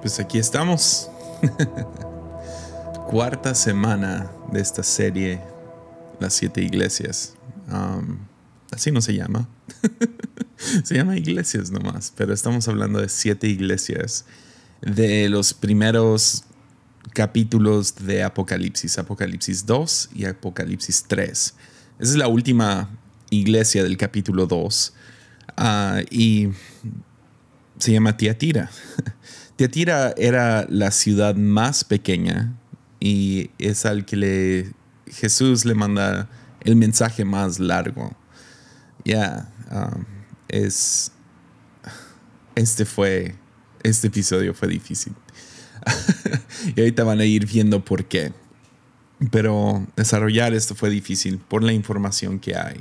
Pues aquí estamos. Cuarta semana de esta serie, Las siete iglesias. Um, así no se llama. se llama iglesias nomás, pero estamos hablando de siete iglesias de los primeros capítulos de Apocalipsis, Apocalipsis 2 y Apocalipsis 3. Esa es la última iglesia del capítulo 2 ah, y se llama Tiatira. Teatira era la ciudad más pequeña y es al que le, Jesús le manda el mensaje más largo. Ya, um, es. Este fue. Este episodio fue difícil. y ahorita van a ir viendo por qué. Pero desarrollar esto fue difícil por la información que hay.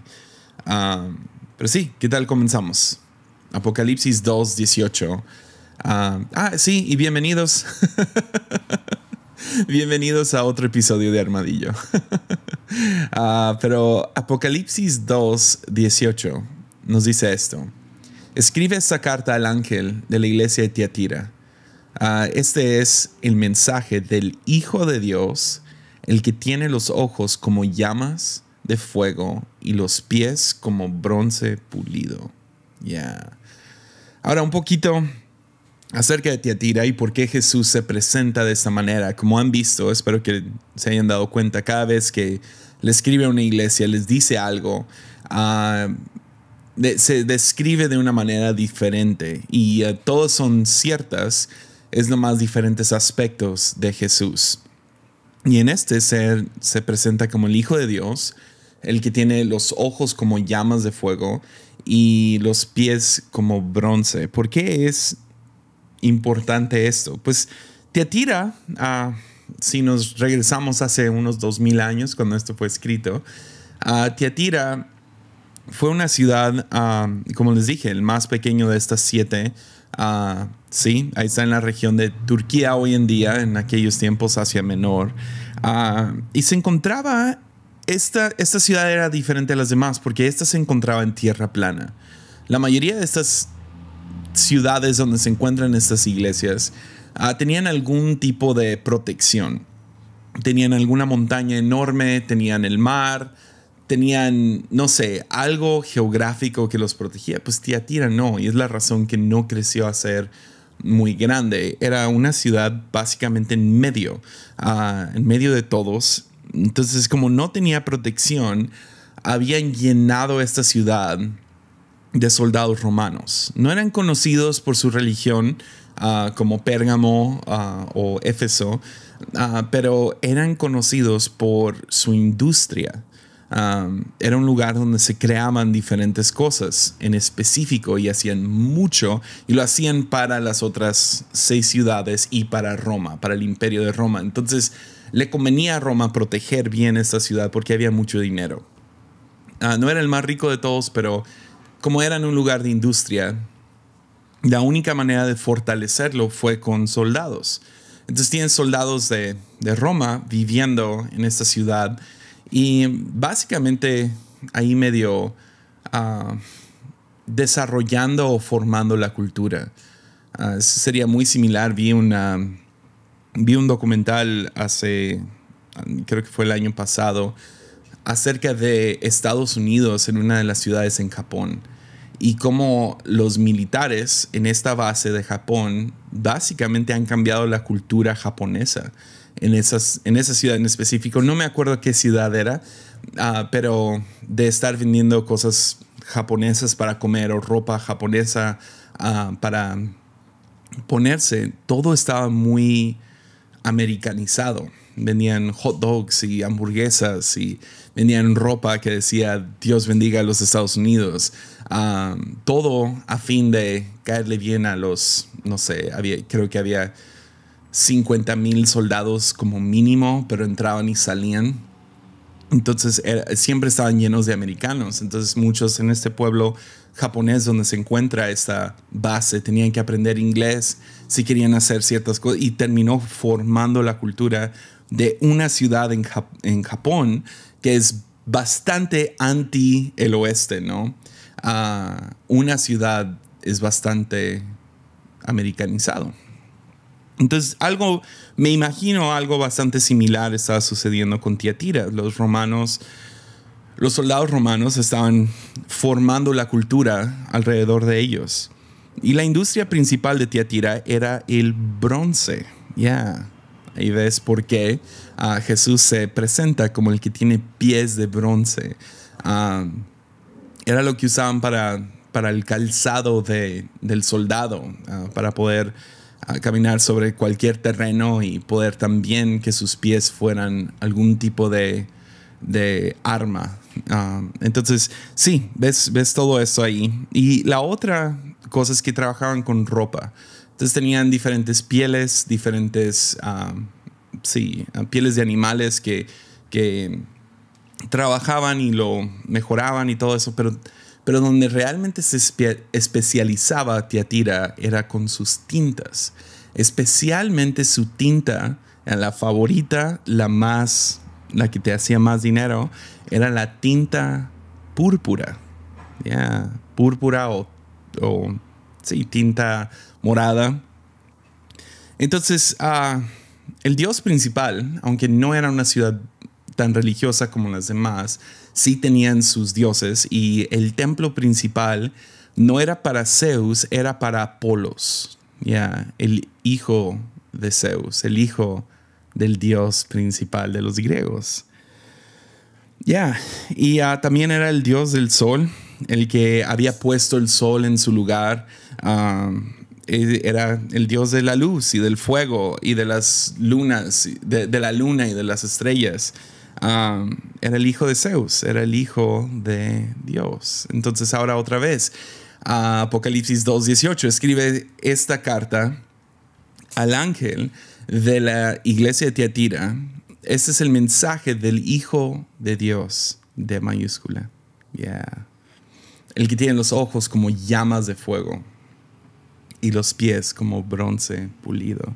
Um, pero sí, ¿qué tal comenzamos? Apocalipsis 2, 18 Ah, ah, sí, y bienvenidos. bienvenidos a otro episodio de Armadillo. Ah, pero Apocalipsis 2, 18 nos dice esto. Escribe esta carta al ángel de la iglesia de Tiatira. Ah, este es el mensaje del Hijo de Dios, el que tiene los ojos como llamas de fuego y los pies como bronce pulido. Ya. Ahora un poquito acerca de Tiatira y por qué Jesús se presenta de esta manera. Como han visto, espero que se hayan dado cuenta, cada vez que le escribe a una iglesia, les dice algo, ah, se describe de una manera diferente y todas eh, todos son ciertas, es lo más diferentes aspectos de Jesús. Y en este ser se presenta como el Hijo de Dios, el que tiene los ojos como llamas de fuego y los pies como bronce. ¿Por qué es importante esto? Pues te si nos regresamos hace unos 2000 años cuando esto fue escrito, Tiatira fue una ciudad, como les dije, el más pequeño de estas siete. sí, ahí está en la región de Turquía hoy en día, en aquellos tiempos hacia Menor. y se encontraba, esta, esta ciudad era diferente a las demás porque esta se encontraba en tierra plana. La mayoría de estas ciudades donde se encuentran estas iglesias ah, tenían algún tipo de protección. Tenían alguna montaña enorme, tenían el mar, tenían, no sé, algo geográfico que los protegía. Pues Tiatira no, y es la razón que no creció a ser muy grande. Era una ciudad básicamente en medio, ah, en medio de todos. Entonces, como no tenía protección, habían llenado esta ciudad de soldados romanos. No eran conocidos por su religión ah, como Pérgamo ah, o Éfeso, ah, pero eran conocidos por su industria. era un lugar donde se creaban diferentes cosas en específico y hacían mucho y lo hacían para las otras seis ciudades y para Roma, para el imperio de Roma. Entonces le convenía a Roma proteger bien esta ciudad porque había mucho dinero. no era el más rico de todos, pero como en un lugar de industria, la única manera de fortalecerlo fue con soldados. Entonces tienen soldados de, Roma viviendo en esta ciudad y básicamente ahí medio ah, desarrollando o formando la cultura. Ah, sería muy similar. Vi, vi un documental hace, creo que fue el año pasado, acerca de Estados Unidos en una de las ciudades en Japón y cómo los militares en esta base de Japón básicamente han cambiado la cultura japonesa en, esas, en esa ciudad en específico. No me acuerdo qué ciudad era, ah, pero de estar vendiendo cosas japonesas para comer o ropa japonesa ah, para ponerse, todo estaba muy americanizado venían hot dogs y hamburguesas y venían ropa que decía Dios bendiga a los Estados Unidos. a todo a fin de caerle bien a los, no sé, había, creo que había 50 mil soldados como mínimo, pero entraban y salían. Entonces siempre estaban llenos de americanos. Entonces muchos en este pueblo japonés donde se encuentra esta base tenían que aprender inglés si querían hacer ciertas cosas y terminó formando la cultura de una ciudad en, Japón que es bastante anti el oeste, ¿no? Ah, una ciudad es bastante americanizado. Entonces, algo, me imagino algo bastante similar estaba sucediendo con Tiatira. Los romanos, los soldados romanos estaban formando la cultura alrededor de ellos. Y la industria principal de Tiatira era el bronce. Ya y ves por qué ah, Jesús se presenta como el que tiene pies de bronce. Ah, era lo que usaban para, el calzado del soldado, ah, para poder caminar sobre cualquier terreno y poder también que sus pies fueran algún tipo de, arma. entonces, sí, ves todo eso ahí. Y la otra cosa es que trabajaban con ropa. Entonces tenían diferentes pieles, diferentes, ah, pieles de animales que, trabajaban y lo mejoraban y todo eso, pero, pero donde realmente se especializaba Tiatira era con sus tintas, especialmente su tinta, eh, la favorita, la más, la que te hacía más dinero, era la tinta púrpura, púrpura o, o sí, tinta morada. Entonces, ah, el dios principal, aunque no era una ciudad tan religiosa como las demás, sí tenían sus dioses y el templo principal no era para Zeus, era para Apolos, ya el hijo de Zeus, el hijo del dios principal de los griegos. Ya, y ah, también era el dios del sol, el que había puesto el sol en su lugar. Ah, eh, era el dios de la luz y del fuego y de las lunas, de, la luna y de las estrellas. era el hijo de Zeus, era el hijo de Dios. Entonces ahora otra vez, apocalipsis Apocalipsis 2.18 escribe esta carta al ángel de la iglesia de Tiatira. Este es el mensaje del hijo de Dios, de mayúscula. El que tiene los ojos como llamas de fuego y los pies como bronce pulido.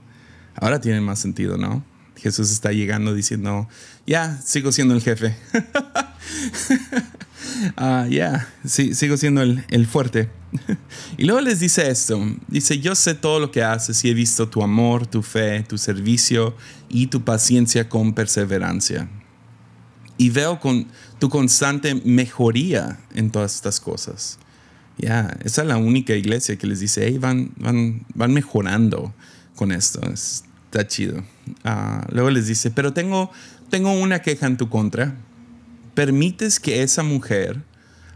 Ahora tiene más sentido, ¿no? Jesús está llegando diciendo, ya, sigo siendo el jefe. Ah, ya, sigo siendo el, fuerte. y luego les dice esto, dice, yo sé todo lo que haces y he visto tu amor, tu fe, tu servicio y tu paciencia con perseverancia. Y veo con tu constante mejoría en todas estas cosas. Ya esa es la única iglesia que les dice, van, mejorando con esto. Está chido. Ah, luego les dice, pero tengo, una queja en tu contra. Permites que esa mujer,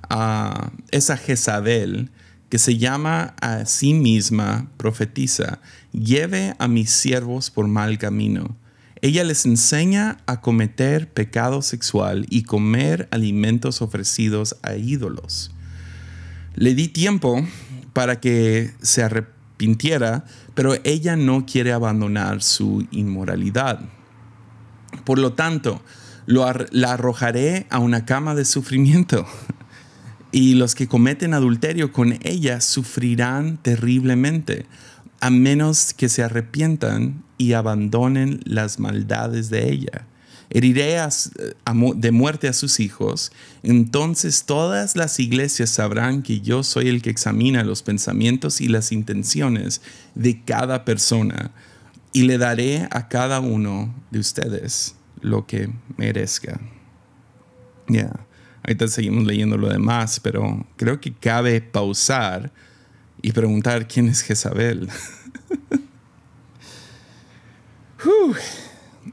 ah, esa Jezabel, que se llama a sí misma profetiza, lleve a mis siervos por mal camino. Ella les enseña a cometer pecado sexual y comer alimentos ofrecidos a ídolos. Le di tiempo para que se arrepintiera, pero ella no quiere abandonar su inmoralidad. Por lo tanto, la arrojaré a una cama de sufrimiento. Y los que cometen adulterio con ella sufrirán terriblemente, a menos que se arrepientan y abandonen las maldades de ella heriré eh, de muerte a sus hijos, entonces todas las iglesias sabrán que yo soy el que examina los pensamientos y las intenciones de cada persona, y le daré a cada uno de ustedes lo que merezca. Ya, ahorita seguimos leyendo lo demás, pero creo que cabe pausar y preguntar quién es Jezabel.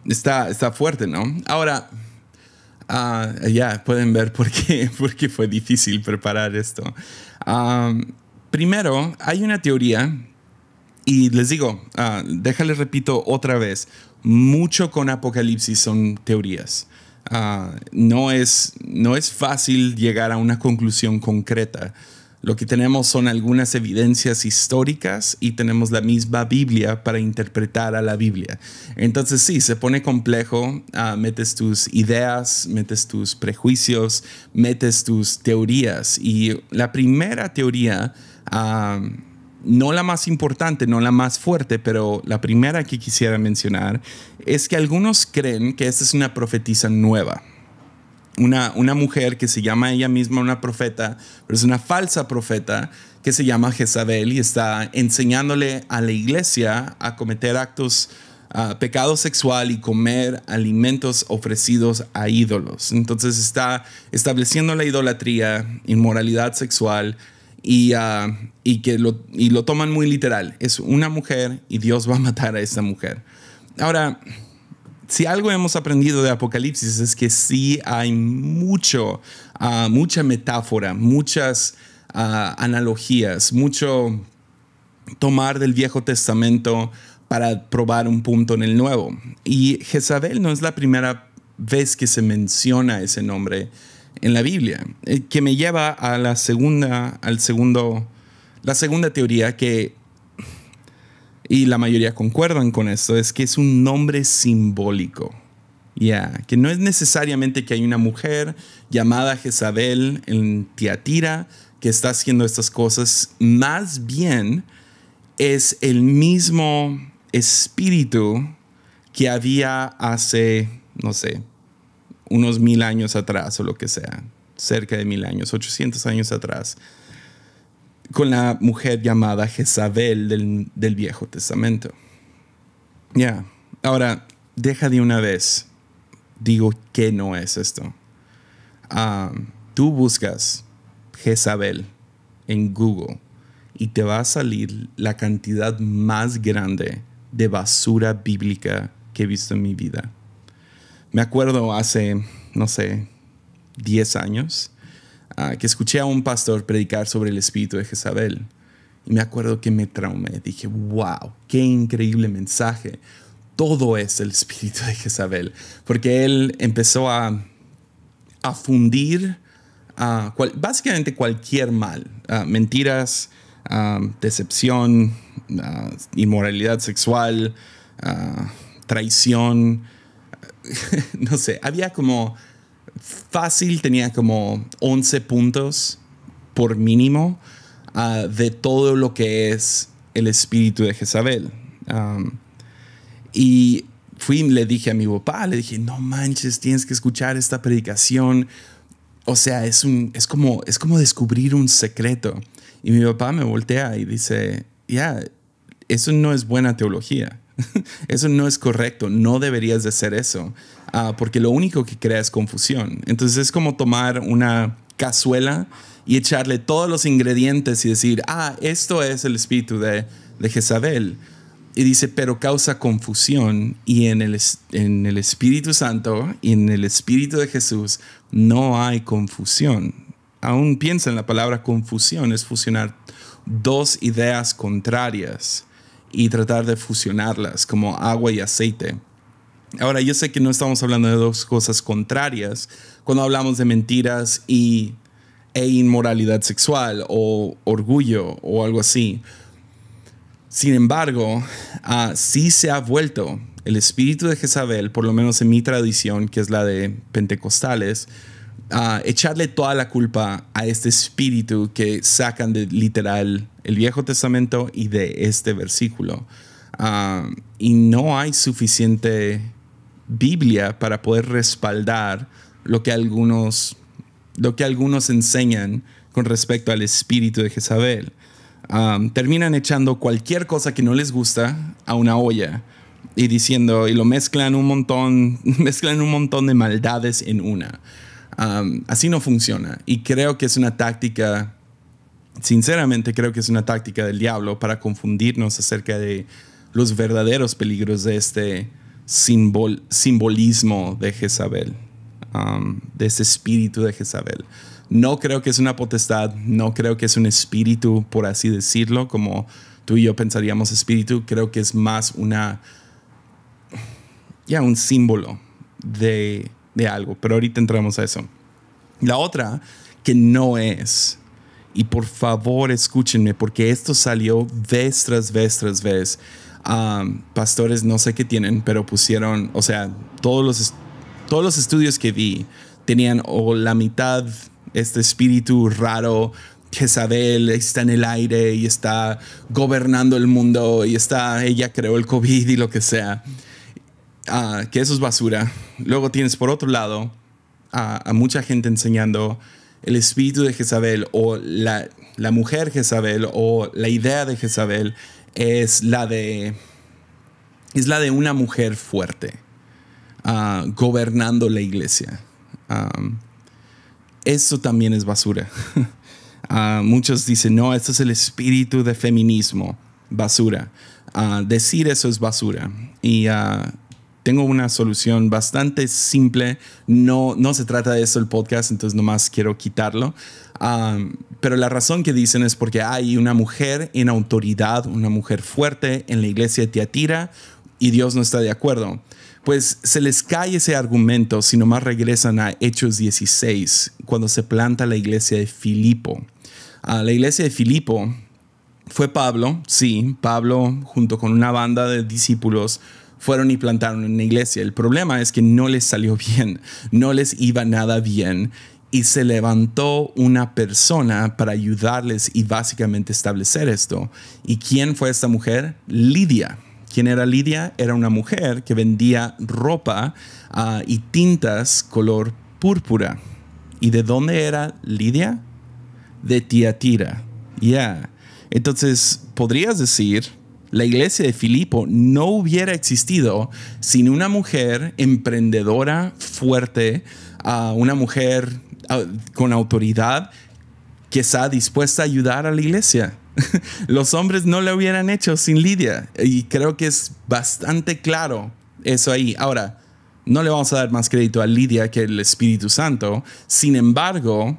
está, fuerte, ¿no? Ahora, ah, ya pueden ver por qué, por fue difícil preparar esto. Ah, primero, hay una teoría, y les digo, ah, déjale repito otra vez, mucho con Apocalipsis son teorías. no es fácil llegar a una conclusión concreta. Lo que tenemos son algunas evidencias históricas y tenemos la misma Biblia para interpretar a la Biblia. Entonces sí, se pone complejo, ah, metes tus ideas, metes tus prejuicios, metes tus teorías. Y la primera teoría, ah, no la más importante, no la más fuerte, pero la primera que quisiera mencionar, es que algunos creen que esta es una profetisa nueva una, mujer que se llama ella misma una profeta, pero es una falsa profeta que se llama Jezabel y está enseñándole a la iglesia a cometer actos ah, pecado sexual y comer alimentos ofrecidos a ídolos. Entonces está estableciendo la idolatría, inmoralidad sexual y, ah, y que lo, y lo toman muy literal. Es una mujer y Dios va a matar a esa mujer. Ahora, si algo hemos aprendido de Apocalipsis es que sí hay mucho, ah, mucha metáfora, muchas ah, analogías, mucho tomar del Viejo Testamento para probar un punto en el Nuevo. Y Jezabel no es la primera vez que se menciona ese nombre en la Biblia, eh, que me lleva a la segunda, al segundo, la segunda teoría que y la mayoría concuerdan con esto, es que es un nombre simbólico. Ya, que no es necesariamente que hay una mujer llamada Jezabel en Tiatira que está haciendo estas cosas, más bien es el mismo espíritu que había hace, no sé, unos mil años atrás o lo que sea, cerca de mil años, 800 años atrás con la mujer llamada Jezabel del, Viejo Testamento. Ya, ahora, deja de una vez, digo que no es esto. Ah, tú buscas Jezabel en Google y te va a salir la cantidad más grande de basura bíblica que he visto en mi vida. Me acuerdo hace, no sé, 10 años, Ah, que escuché a un pastor predicar sobre el espíritu de Jezabel. Y me acuerdo que me traumé. Dije, wow, qué increíble mensaje. Todo es el espíritu de Jezabel. Porque él empezó a, a fundir básicamente cualquier mal. mentiras, decepción, inmoralidad sexual, traición. no sé, había como fácil tenía como 11 puntos por mínimo ah, de todo lo que es el espíritu de Jezabel. y fui le dije a mi papá, le dije, no manches, tienes que escuchar esta predicación. O sea, es, un, es, como, es como descubrir un secreto. Y mi papá me voltea y dice, ya, eso no es buena teología. eso no es correcto. No deberías de hacer eso. Ah, porque lo único que crea es confusión. Entonces es como tomar una cazuela y echarle todos los ingredientes y decir, ah, esto es el espíritu de, de Jezabel. Y dice, pero causa confusión y en el, en el Espíritu Santo y en el Espíritu de Jesús no hay confusión. Aún piensa en la palabra confusión, es fusionar dos ideas contrarias y tratar de fusionarlas como agua y aceite. Ahora, yo sé que no estamos hablando de dos cosas contrarias cuando hablamos de mentiras e inmoralidad sexual o orgullo o algo así. Sin embargo, ah, sí se ha vuelto el espíritu de Jezabel, por lo menos en mi tradición, que es la de pentecostales, a echarle toda la culpa a este espíritu que sacan de literal el Viejo Testamento y de este versículo. Ah, y no hay suficiente Biblia para poder respaldar lo que algunos, lo que algunos enseñan con respecto al espíritu de Jezabel. terminan echando cualquier cosa que no les gusta a una olla y diciendo, y lo mezclan un montón, mezclan un montón de maldades en una. así no funciona. Y creo que es una táctica, sinceramente creo que es una táctica del diablo para confundirnos acerca de los verdaderos peligros de este, simbolismo de Jezabel, um, de ese espíritu de Jezabel. No creo que es una potestad, no creo que es un espíritu, por así decirlo, como tú y yo pensaríamos espíritu, creo que es más una, ya, un símbolo de, de algo, pero ahorita entramos a eso. La otra, que no es, y por favor escúchenme, porque esto salió vez tras vez tras vez, pastores, no sé qué tienen, pero pusieron, o sea, todos los, todos los estudios que vi tenían o la mitad este espíritu raro. Jezabel está en el aire y está gobernando el mundo y está, ella creó el COVID y lo que sea. Ah, que eso es basura. Luego tienes por otro lado a, mucha gente enseñando el espíritu de Jezabel o la, la, mujer Jezabel o la idea de Jezabel es la de, es la de una mujer fuerte ah, gobernando la iglesia. eso también es basura. Ah, muchos dicen, no, esto es el espíritu de feminismo. Basura. Ah, decir eso es basura. Y tengo una solución bastante simple. No, no se trata de eso el podcast, entonces nomás quiero quitarlo. Pero la razón que dicen es porque hay una mujer en autoridad, una mujer fuerte en la iglesia de Tiatira y Dios no está de acuerdo. Pues se les cae ese argumento si nomás regresan a Hechos 16, cuando se planta la iglesia de Filipo. A la iglesia de Filipo fue Pablo, sí, Pablo junto con una banda de discípulos fueron y plantaron una iglesia. El problema es que no les salió bien, no les iba nada bien y se levantó una persona para ayudarles y básicamente establecer esto. ¿Y quién fue esta mujer? Lidia. ¿Quién era Lidia? Era una mujer que vendía ropa ah, y tintas color púrpura. ¿Y de dónde era Lidia? De Tiatira. Ya. Entonces, podrías decir, la iglesia de Filipo no hubiera existido sin una mujer emprendedora, fuerte, ah, una mujer Ah, con autoridad que está dispuesta a ayudar a la iglesia. Los hombres no lo hubieran hecho sin Lidia. Y creo que es bastante claro eso ahí. Ahora, no le vamos a dar más crédito a Lidia que al Espíritu Santo. Sin embargo,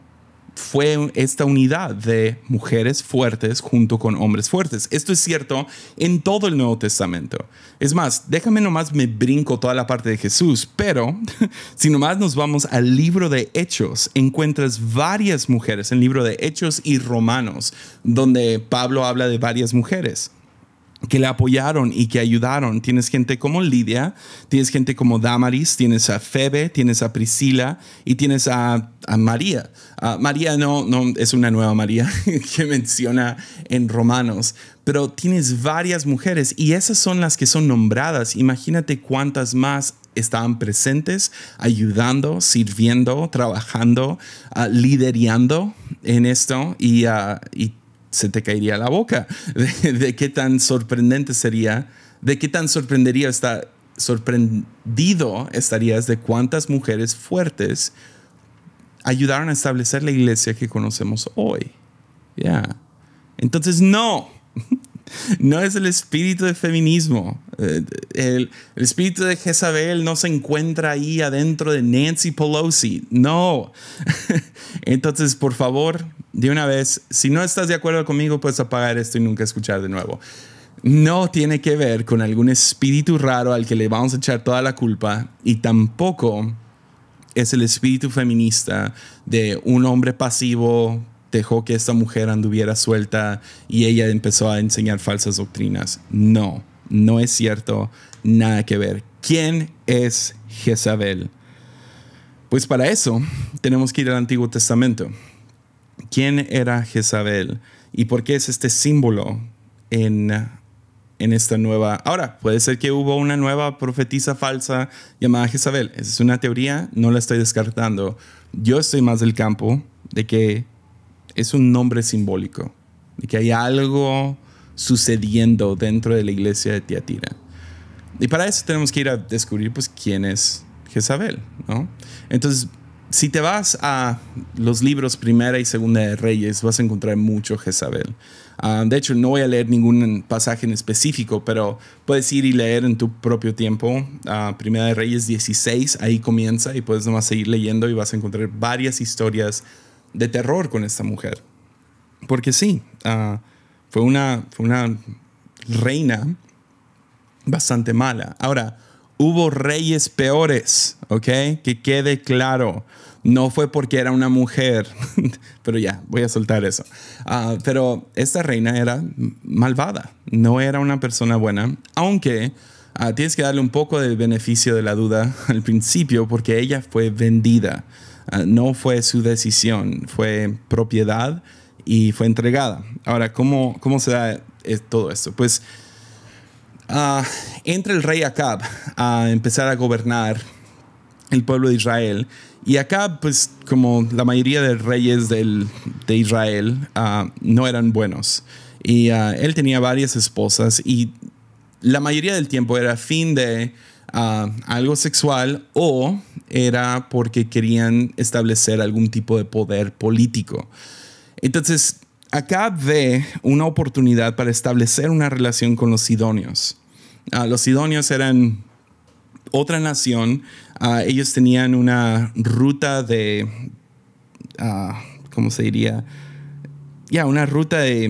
fue esta unidad de mujeres fuertes junto con hombres fuertes. Esto es cierto en todo el Nuevo Testamento. Es más, déjame nomás me brinco toda la parte de Jesús, pero si nomás nos vamos al libro de Hechos, encuentras varias mujeres en el libro de Hechos y Romanos, donde Pablo habla de varias mujeres que le apoyaron y que ayudaron. Tienes gente como Lidia, tienes gente como Damaris, tienes a Febe, tienes a Priscila y tienes a, María. María no, no es una nueva María que menciona en Romanos, pero tienes varias mujeres y esas son las que son nombradas. Imagínate cuántas más estaban presentes, ayudando, sirviendo, trabajando, ah, liderando en esto y, ah, y se te caería la boca de, qué tan sorprendente sería, de qué tan sorprendería está, sorprendido estarías de cuántas mujeres fuertes ayudaron a establecer la iglesia que conocemos hoy. Ya. Entonces, no. No es el espíritu de feminismo. Eh, el, el, espíritu de Jezabel no se encuentra ahí adentro de Nancy Pelosi. No. Entonces, por favor, de una vez, si no estás de acuerdo conmigo, puedes apagar esto y nunca escuchar de nuevo. No tiene que ver con algún espíritu raro al que le vamos a echar toda la culpa y tampoco es el espíritu feminista de un hombre pasivo dejó que esta mujer anduviera suelta y ella empezó a enseñar falsas doctrinas. No, no es cierto, nada que ver. ¿Quién es Jezabel? Pues para eso tenemos que ir al Antiguo Testamento quién era Jezabel y por qué es este símbolo en, esta nueva... Ahora, puede ser que hubo una nueva profetisa falsa llamada Jezabel. Esa es una teoría, no la estoy descartando. Yo estoy más del campo de que es un nombre simbólico, de que hay algo sucediendo dentro de la iglesia de Tiatira. Y para eso tenemos que ir a descubrir pues quién es Jezabel, ¿no? Entonces si te vas a los libros Primera y Segunda de Reyes, vas a encontrar mucho Jezabel. Ah, de hecho, no voy a leer ningún pasaje en específico, pero puedes ir y leer en tu propio tiempo. Ah, Primera de Reyes 16, ahí comienza y puedes nomás seguir leyendo y vas a encontrar varias historias de terror con esta mujer. Porque sí, ah, fue, una, fue una reina bastante mala. Ahora, hubo reyes peores, ¿ok? Que quede claro no fue porque era una mujer, pero ya, voy a soltar eso. Ah, pero esta reina era malvada, no era una persona buena, aunque ah, tienes que darle un poco del beneficio de la duda al principio porque ella fue vendida, ah, no fue su decisión, fue propiedad y fue entregada. Ahora, ¿cómo, cómo se da todo esto? Pues entra el rey Acab a empezar a gobernar el pueblo de Israel. Y acá, pues como la mayoría de reyes de Israel ah, no eran buenos. Y ah, él tenía varias esposas y la mayoría del tiempo era fin de ah, algo sexual o era porque querían establecer algún tipo de poder político. Entonces, acá ve una oportunidad para establecer una relación con los sidonios. los sidonios eran otra nación, ah, ellos tenían una ruta de, ah, ¿cómo se diría? Ya, una ruta de,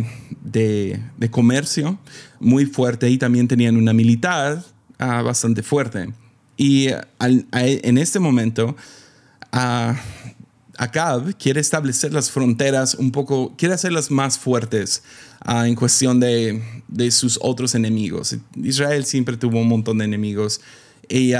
comercio muy fuerte y también tenían una militar ah, bastante fuerte. Y e, en este momento, Acab quiere establecer las fronteras un poco, quiere hacerlas más fuertes en cuestión de, de, sus otros enemigos. Israel siempre tuvo un montón de enemigos y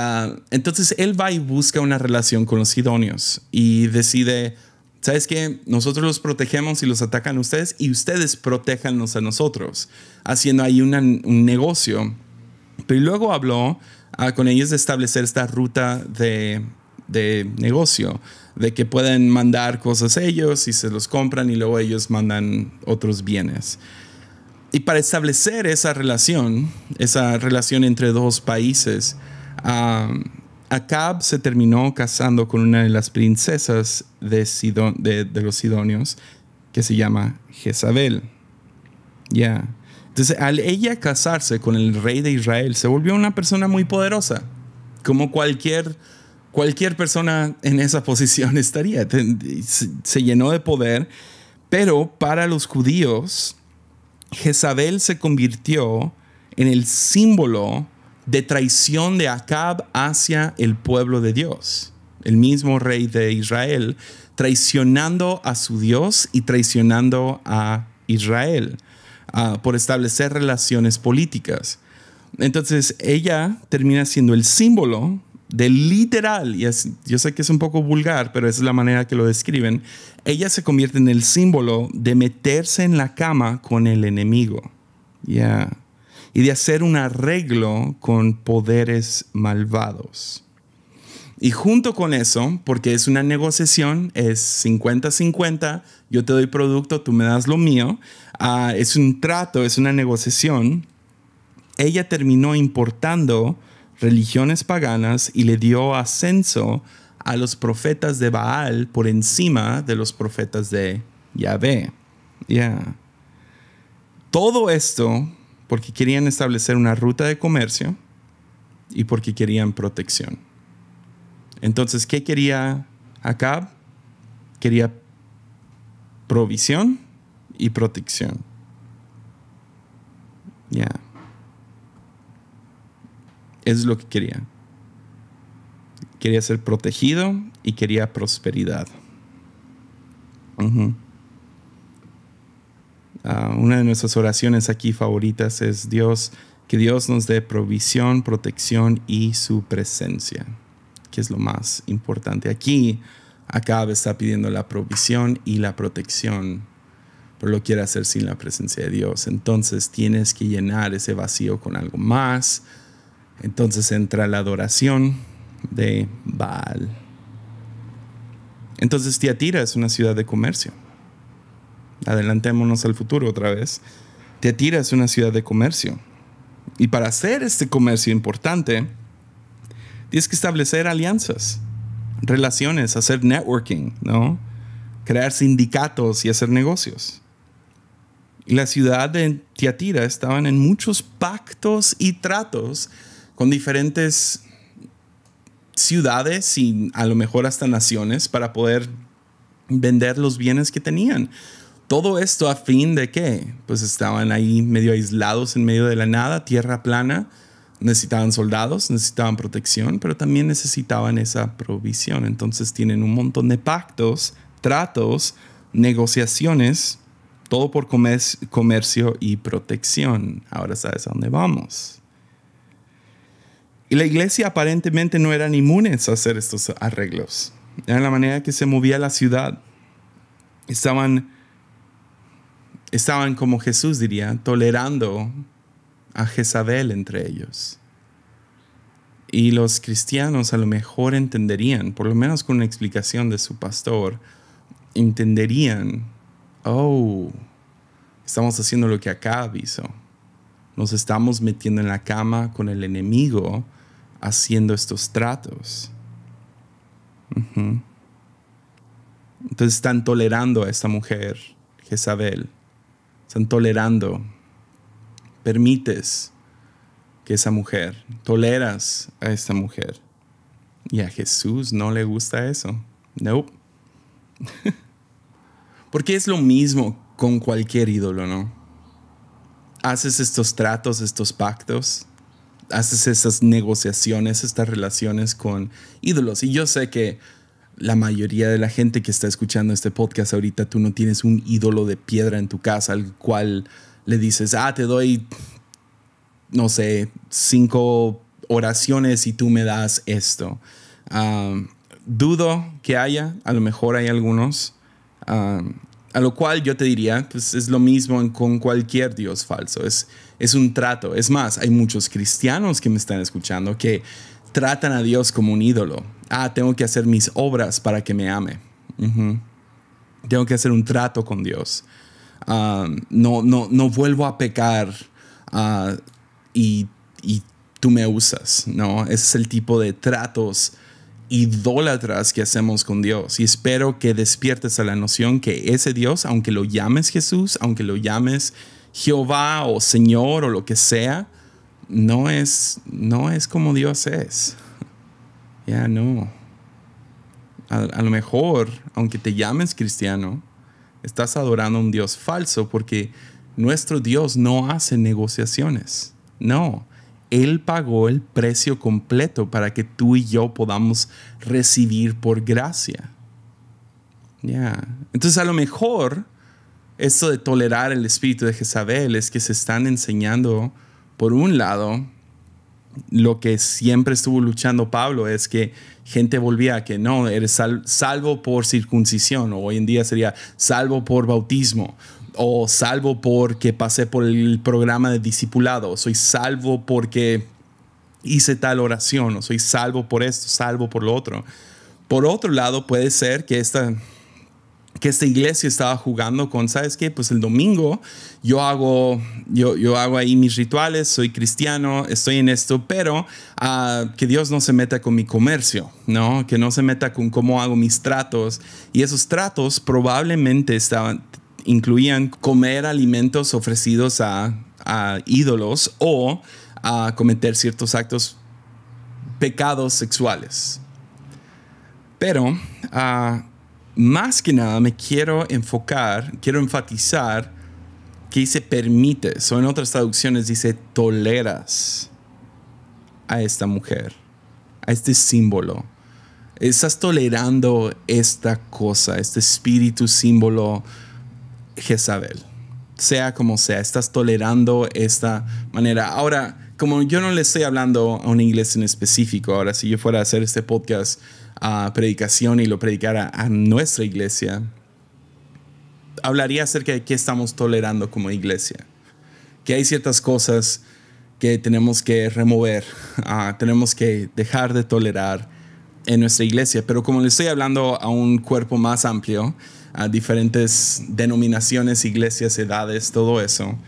entonces él va y busca una relación con los idóneos y decide, ¿sabes qué? Nosotros los protegemos y los atacan a ustedes y ustedes protéjanos a nosotros, haciendo ahí un negocio. Pero luego habló ah, con ellos de establecer esta ruta de, de negocio, de que pueden mandar cosas a ellos y se los compran y luego ellos mandan otros bienes. Y para establecer esa relación, esa relación entre dos países, Ah, Acab se terminó casando con una de las princesas de, de, los Sidonios, que se llama Jezabel. Ya. Entonces, al ella casarse con el rey de Israel, se volvió una persona muy poderosa, como cualquier, cualquier persona en esa posición estaría. Se llenó de poder, pero para los judíos, Jezabel se convirtió en el símbolo de traición de Acab hacia el pueblo de Dios, el mismo rey de Israel, traicionando a su Dios y traicionando a Israel ah, por establecer relaciones políticas. Entonces ella termina siendo el símbolo del literal, y yo sé que es un poco vulgar, pero es la manera que lo describen, ella se convierte en el símbolo de meterse en la cama con el enemigo. Ya y de hacer un arreglo con poderes malvados. Y junto con eso, porque es una negociación, es 50-50, yo te doy producto, tú me das lo mío, ah, es un trato, es una negociación, ella terminó importando religiones paganas y le dio ascenso a los profetas de Baal por encima de los profetas de Yahvé. Ya. Todo esto porque querían establecer una ruta de comercio y porque querían protección. Entonces, ¿qué quería acá? Quería provisión y protección. Ya. Es lo que quería. Quería ser protegido y quería prosperidad. Ah, una de nuestras oraciones aquí favoritas es Dios, que Dios nos dé provisión, protección y su presencia, que es lo más importante. Aquí vez está pidiendo la provisión y la protección, pero lo quiere hacer sin la presencia de Dios. Entonces tienes que llenar ese vacío con algo más. Entonces entra la adoración de Baal. Entonces Tiatira es una ciudad de comercio adelantémonos al futuro otra vez, Teatira es una ciudad de comercio. Y para hacer este comercio importante, tienes que establecer alianzas, relaciones, hacer networking, ¿no? Crear sindicatos y hacer negocios. Y la ciudad de Tiatira estaban en muchos pactos y tratos con diferentes ciudades y a lo mejor hasta naciones para poder vender los bienes que tenían. Todo esto a fin de que, pues estaban ahí medio aislados en medio de la nada, tierra plana, necesitaban soldados, necesitaban protección, pero también necesitaban esa provisión. Entonces tienen un montón de pactos, tratos, negociaciones, todo por comercio y protección. Ahora sabes a dónde vamos. Y la iglesia aparentemente no eran inmunes a hacer estos arreglos. Era la manera que se movía la ciudad. Estaban Estaban, como Jesús diría, tolerando a Jezabel entre ellos. Y los cristianos a lo mejor entenderían, por lo menos con una explicación de su pastor, entenderían, oh, estamos haciendo lo que acá hizo. Nos estamos metiendo en la cama con el enemigo haciendo estos tratos. Entonces están tolerando a esta mujer, Jezabel, están tolerando, permites que esa mujer, toleras a esa mujer. Y a Jesús no le gusta eso. No. Porque es lo mismo con cualquier ídolo, ¿no? Haces estos tratos, estos pactos, haces esas negociaciones, estas relaciones con ídolos. Y yo sé que la mayoría de la gente que está escuchando este podcast ahorita, tú no tienes un ídolo de piedra en tu casa al cual le dices, ah, te doy, no sé, cinco oraciones y tú me das esto. Ah, dudo que haya, a lo mejor hay algunos. Ah, a lo cual yo te diría, pues es lo mismo con cualquier Dios falso, es, es un trato. Es más, hay muchos cristianos que me están escuchando que tratan a Dios como un ídolo ah, tengo que hacer mis obras para que me ame. Tengo que hacer un trato con Dios. Ah, no, no, vuelvo a pecar ah, y, tú me usas, ¿no? Ese es el tipo de tratos idólatras que hacemos con Dios. Y espero que despiertes a la noción que ese Dios, aunque lo llames Jesús, aunque lo llames Jehová o Señor o lo que sea, no es, no es como Dios es ya no. A, lo mejor, aunque te llames cristiano, estás adorando a un Dios falso porque nuestro Dios no hace negociaciones. No, Él pagó el precio completo para que tú y yo podamos recibir por gracia. Ya. Entonces a lo mejor esto de tolerar el espíritu de Jezabel es que se están enseñando, por un lado, lo que siempre estuvo luchando Pablo es que gente volvía a que no, eres salvo por circuncisión, o hoy en día sería salvo por bautismo, o salvo porque pasé por el programa de discipulado, soy salvo porque hice tal oración, o soy salvo por esto, salvo por lo otro. Por otro lado, puede ser que esta que esta iglesia estaba jugando con, ¿sabes qué? Pues el domingo yo hago, yo, yo hago ahí mis rituales, soy cristiano, estoy en esto, pero ah, que Dios no se meta con mi comercio, ¿no? Que no se meta con cómo hago mis tratos. Y esos tratos probablemente estaban, incluían comer alimentos ofrecidos a, ídolos o a cometer ciertos actos, pecados sexuales. Pero... Ah, más que nada me quiero enfocar, quiero enfatizar que dice permite, o en otras traducciones dice toleras a esta mujer, a este símbolo. Estás tolerando esta cosa, este espíritu símbolo Jezabel. Sea como sea, estás tolerando esta manera. Ahora, como yo no le estoy hablando a un inglés en específico, ahora si yo fuera a hacer este podcast a ah, predicación y lo predicara a nuestra iglesia, hablaría acerca de qué estamos tolerando como iglesia. Que hay ciertas cosas que tenemos que remover, ah, tenemos que dejar de tolerar en nuestra iglesia. Pero como le estoy hablando a un cuerpo más amplio, a diferentes denominaciones, iglesias, edades, todo eso,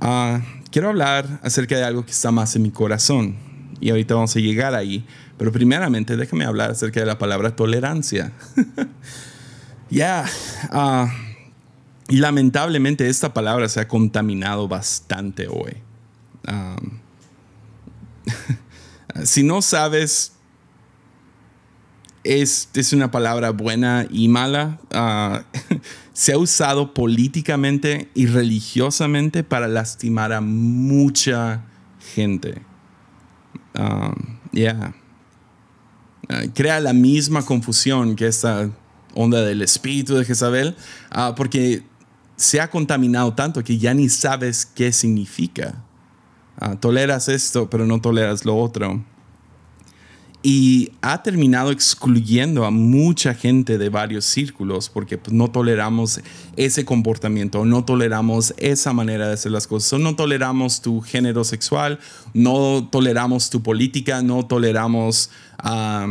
ah, quiero hablar acerca de algo que está más en mi corazón y ahorita vamos a llegar ahí. Pero primeramente déjame hablar acerca de la palabra tolerancia. ya, ah, lamentablemente esta palabra se ha contaminado bastante hoy. si no sabes, es, es, una palabra buena y mala. Ah, se ha usado políticamente y religiosamente para lastimar a mucha gente. Um, crea la misma confusión que esta onda del espíritu de Jezabel, ah, porque se ha contaminado tanto que ya ni sabes qué significa. Ah, toleras esto, pero no toleras lo otro y ha terminado excluyendo a mucha gente de varios círculos porque pues, no toleramos ese comportamiento, no toleramos esa manera de hacer las cosas, no toleramos tu género sexual, no toleramos tu política, no toleramos ah,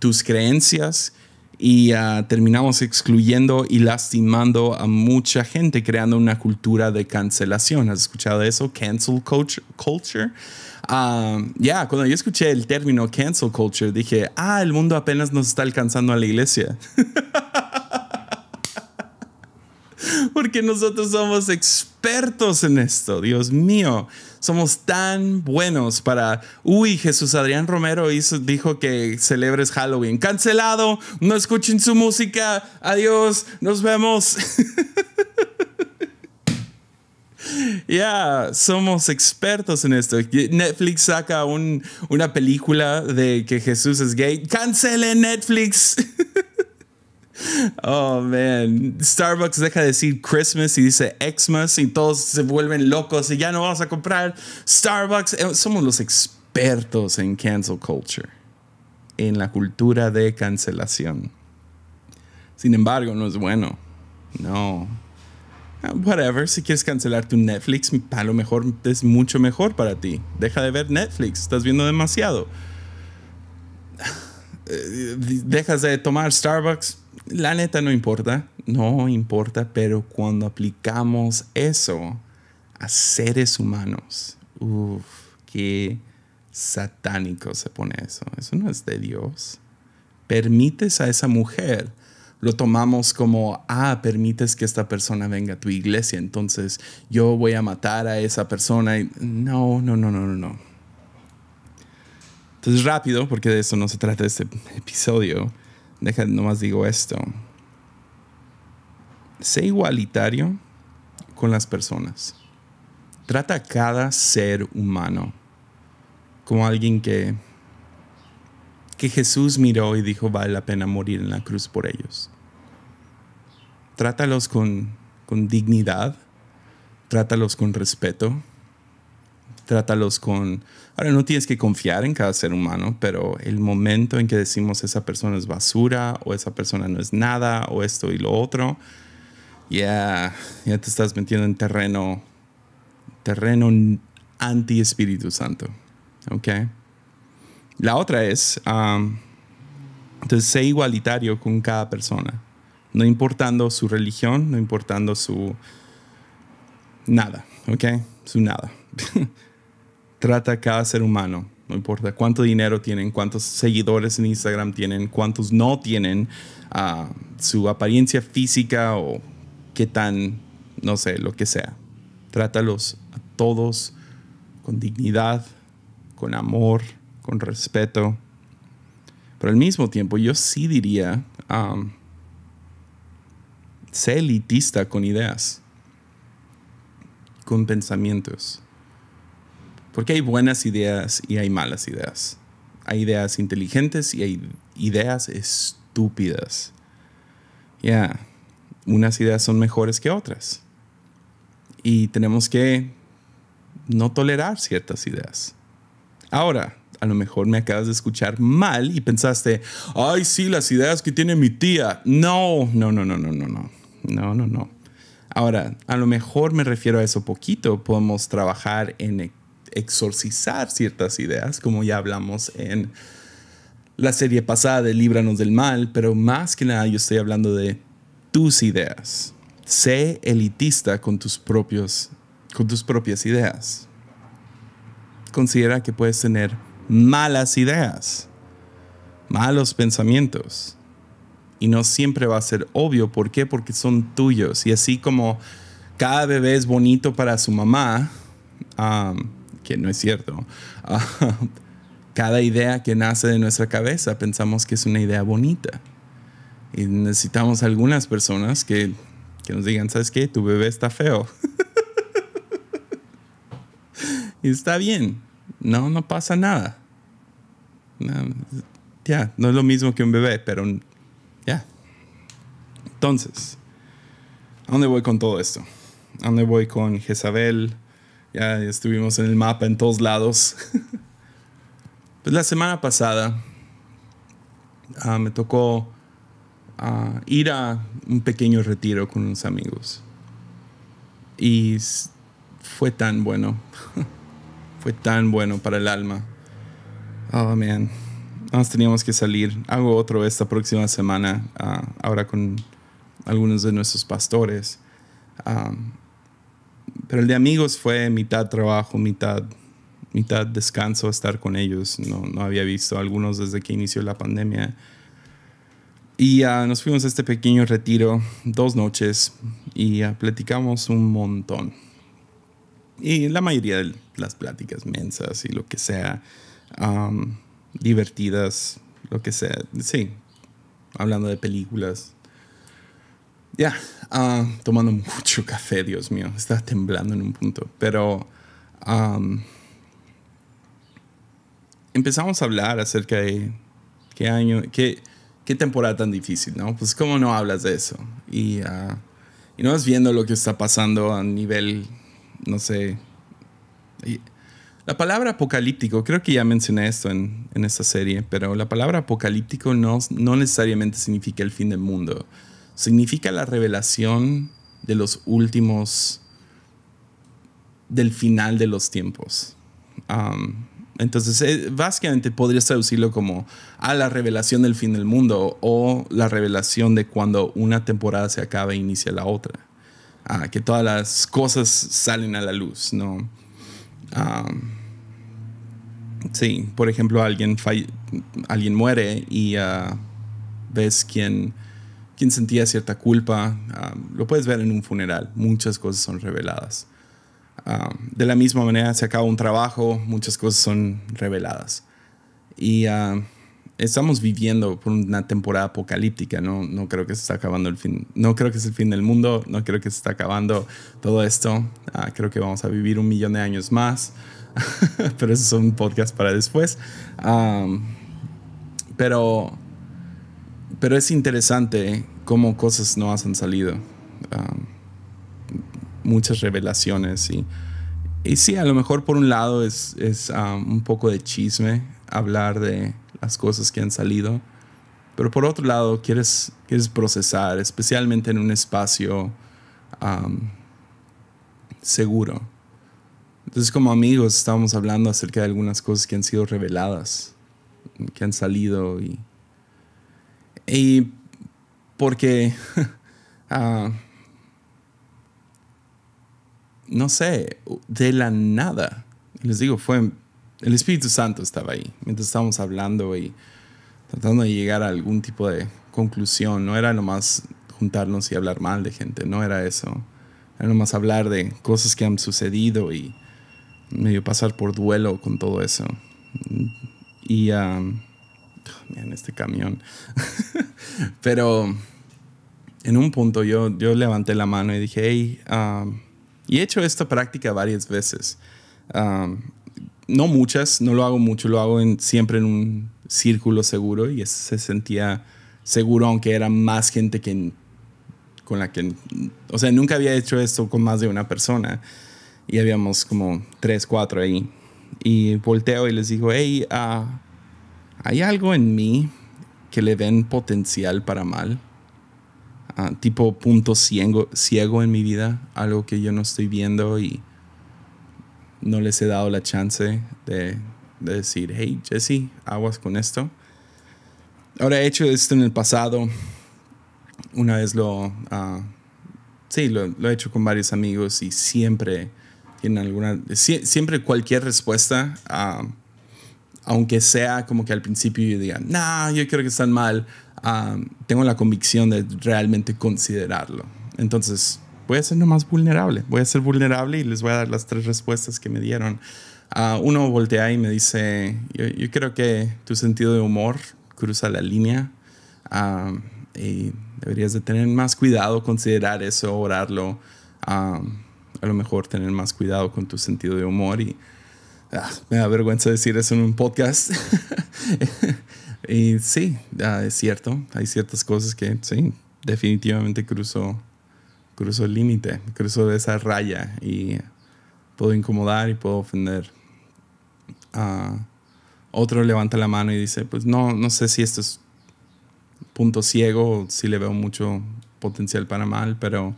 tus creencias y ah, terminamos excluyendo y lastimando a mucha gente, creando una cultura de cancelación. ¿Has escuchado eso? Cancel culture. Ah, ya, cuando yo escuché el término cancel culture, dije, ah, el mundo apenas nos está alcanzando a la iglesia. Porque nosotros somos expertos en esto, Dios mío. Somos tan buenos para... Uy, Jesús Adrián Romero hizo, dijo que celebres Halloween. Cancelado, no escuchen su música. Adiós, nos vemos. Ya somos expertos en esto. Netflix saca una película de que Jesús es gay. ¡Cancele Netflix! Oh man, Starbucks deja de decir Christmas y dice Xmas y todos se vuelven locos y ya no vamos a comprar Starbucks. Eh, somos los expertos en cancel culture, en la cultura de cancelación. Sin embargo, no es bueno. No, Ah, whatever, si quieres cancelar tu Netflix, a lo mejor es mucho mejor para ti. Deja de ver Netflix, estás viendo demasiado. Dejas de tomar Starbucks, la neta no importa, no importa, pero cuando aplicamos eso a seres humanos, uff, qué satánico se pone eso, eso no es de Dios. Permites a esa mujer lo tomamos como, ah, permites que esta persona venga a tu iglesia, entonces yo voy a matar a esa persona. no, no, no, no, no, no. Entonces rápido, porque de eso no se trata este episodio, deja, nomás digo esto. Sé igualitario con las personas. Trata a cada ser humano como alguien que que Jesús miró y dijo vale la pena morir en la cruz por ellos. Trátalos con, con dignidad, trátalos con respeto, trátalos con... Ahora no tienes que confiar en cada ser humano, pero el momento en que decimos esa persona es basura o esa persona no es nada o esto y lo otro, ya, ya te estás metiendo en terreno, terreno anti Espíritu Santo. ¿Ok? La otra es, um, entonces, sé igualitario con cada persona, no importando su religión, no importando su nada, ¿ok? Su nada. Trata a cada ser humano, no importa cuánto dinero tienen, cuántos seguidores en Instagram tienen, cuántos no tienen, ah, su apariencia física o qué tan, no sé, lo que sea. Trátalos a todos con dignidad, con amor con respeto. Pero al mismo tiempo yo sí diría, um, ser elitista con ideas, con pensamientos. Porque hay buenas ideas y hay malas ideas. Hay ideas inteligentes y hay ideas estúpidas. Ya, unas ideas son mejores que otras. Y tenemos que no tolerar ciertas ideas. Ahora, a lo mejor me acabas de escuchar mal y pensaste, ay, sí, las ideas que tiene mi tía. No, no, no, no, no, no, no, no, no, no. Ahora, a lo mejor me refiero a eso poquito. Podemos trabajar en exorcizar ciertas ideas, como ya hablamos en la serie pasada de Líbranos del Mal, pero más que nada yo estoy hablando de tus ideas. Sé elitista con tus, propios, con tus propias ideas. Considera que puedes tener malas ideas, malos pensamientos. Y no siempre va a ser obvio. ¿Por qué? Porque son tuyos. Y así como cada bebé es bonito para su mamá, que no es cierto, ah, cada idea que nace de nuestra cabeza pensamos que es una idea bonita. Y necesitamos algunas personas que, que nos digan, ¿sabes qué? Tu bebé está feo. y está bien. No, no pasa nada ya, no es lo mismo que un bebé, pero ya. Entonces, ¿a dónde voy con todo esto? ¿A dónde voy con Jezabel? Ya estuvimos en el mapa en todos lados. pues la semana pasada ah, me tocó ah, ir a un pequeño retiro con unos amigos. Y fue tan bueno. fue tan bueno para el alma. Oh, man. Nos teníamos que salir. Hago otro esta próxima semana, ah, ahora con algunos de nuestros pastores. Ah, pero el de amigos fue mitad trabajo, mitad, mitad descanso, estar con ellos. No, había visto a algunos desde que inició la pandemia. Y ah, nos fuimos a este pequeño retiro, dos noches, y platicamos un montón. Y la mayoría de las pláticas mensas y lo que sea Um, divertidas, lo que sea. Sí, hablando de películas. Ya, ah, tomando mucho café, Dios mío, estaba temblando en un punto, pero um, empezamos a hablar acerca de qué año, qué, qué temporada tan difícil, ¿no? Pues cómo no hablas de eso. Y, ah, y no vas viendo lo que está pasando a nivel, no sé, la palabra apocalíptico, creo que ya mencioné esto en, en esta serie, pero la palabra apocalíptico no, no necesariamente significa el fin del mundo. Significa la revelación de los últimos, del final de los tiempos. entonces, eh, básicamente podrías traducirlo como a ah, la revelación del fin del mundo o la revelación de cuando una temporada se acaba e inicia la otra. Ah, que todas las cosas salen a la luz, ¿no? Sí, por ejemplo, alguien, muere y ah, ves quién, sentía cierta culpa. Ah, lo puedes ver en un funeral, muchas cosas son reveladas. Ah, de la misma manera, se acaba un trabajo, muchas cosas son reveladas. Y estamos viviendo por una temporada apocalíptica, ¿no? creo que se está acabando el fin, no creo que es el fin del mundo, no creo que se está acabando todo esto. creo que vamos a vivir un millón de años más. pero eso es un podcast para después. pero, pero es interesante cómo cosas no han salido. muchas revelaciones y, y sí, a lo mejor por un lado es, es un poco de chisme hablar de las cosas que han salido, pero por otro lado quieres, quieres procesar, especialmente en un espacio seguro. Entonces, como amigos, estábamos hablando acerca de algunas cosas que han sido reveladas, que han salido y. Y porque. Ah, no sé, de la nada. Les digo, fue. El Espíritu Santo estaba ahí mientras estábamos hablando y tratando de llegar a algún tipo de conclusión. No era nomás juntarnos y hablar mal de gente, no era eso. Era nomás hablar de cosas que han sucedido y medio pasar por duelo con todo eso. Y, um, en este camión. Pero en un punto yo, yo levanté la mano y dije, hey, um, y he hecho esta práctica varias veces. Um, no muchas, no lo hago mucho, lo hago siempre en un círculo seguro y se sentía seguro aunque era más gente que con la que, o sea, nunca había hecho esto con más de una persona y habíamos como tres, cuatro ahí. Y volteo y les digo, hey, ah, hay algo en mí que le ven potencial para mal. Ah, tipo punto ciego, ciego en mi vida, algo que yo no estoy viendo y no les he dado la chance de, decir, hey Jesse, aguas con esto. Ahora he hecho esto en el pasado, una vez lo, ah, sí, lo he hecho con varios amigos y siempre alguna... siempre cualquier respuesta, ah, aunque sea como que al principio yo diga, no, yo creo que están mal, ah, tengo la convicción de realmente considerarlo. Entonces, voy a ser nomás vulnerable. Voy a ser vulnerable y les voy a dar las tres respuestas que me dieron. Ah, uno voltea y me dice, yo, creo que tu sentido de humor cruza la línea y deberías de tener más cuidado, considerar eso, orarlo a lo mejor tener más cuidado con tu sentido de humor y ah, me da vergüenza decir eso en un podcast. y sí, es cierto, hay ciertas cosas que sí, definitivamente cruzo, el límite, cruzo esa raya y puedo incomodar y puedo ofender. otro levanta la mano y dice, pues no, no sé si esto es punto ciego, si le veo mucho potencial para mal, pero